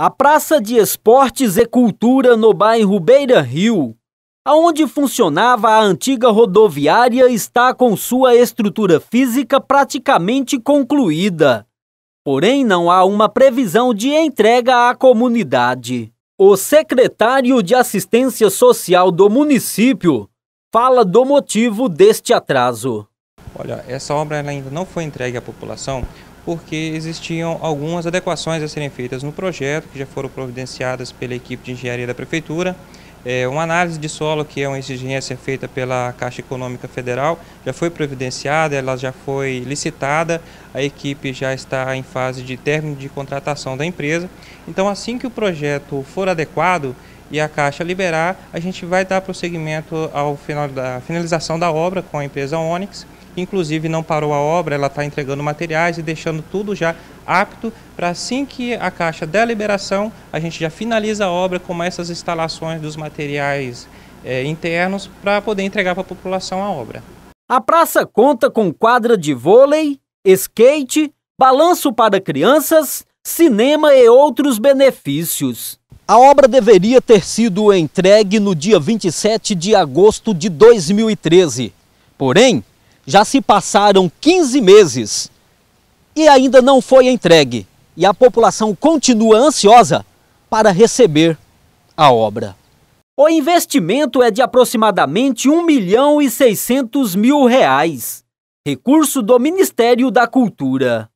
a Praça de Esportes e Cultura no bairro Beira Rio, aonde funcionava a antiga rodoviária, está com sua estrutura física praticamente concluída. Porém, não há uma previsão de entrega à comunidade. O secretário de Assistência Social do município fala do motivo deste atraso. Olha, essa obra ainda não foi entregue à população porque existiam algumas adequações a serem feitas no projeto, que já foram providenciadas pela equipe de engenharia da Prefeitura. É, uma análise de solo, que é uma exigência feita pela Caixa Econômica Federal, já foi providenciada, ela já foi licitada, a equipe já está em fase de término de contratação da empresa. Então, assim que o projeto for adequado, e a Caixa liberar, a gente vai dar prosseguimento ao final da finalização da obra com a empresa Onyx. Inclusive não parou a obra, ela está entregando materiais e deixando tudo já apto para assim que a Caixa der a liberação, a gente já finaliza a obra com essas instalações dos materiais é, internos para poder entregar para a população a obra. A praça conta com quadra de vôlei, skate, balanço para crianças, cinema e outros benefícios. A obra deveria ter sido entregue no dia 27 de agosto de 2013. Porém, já se passaram 15 meses e ainda não foi entregue. E a população continua ansiosa para receber a obra. O investimento é de aproximadamente 1 milhão e 600 mil reais. Recurso do Ministério da Cultura.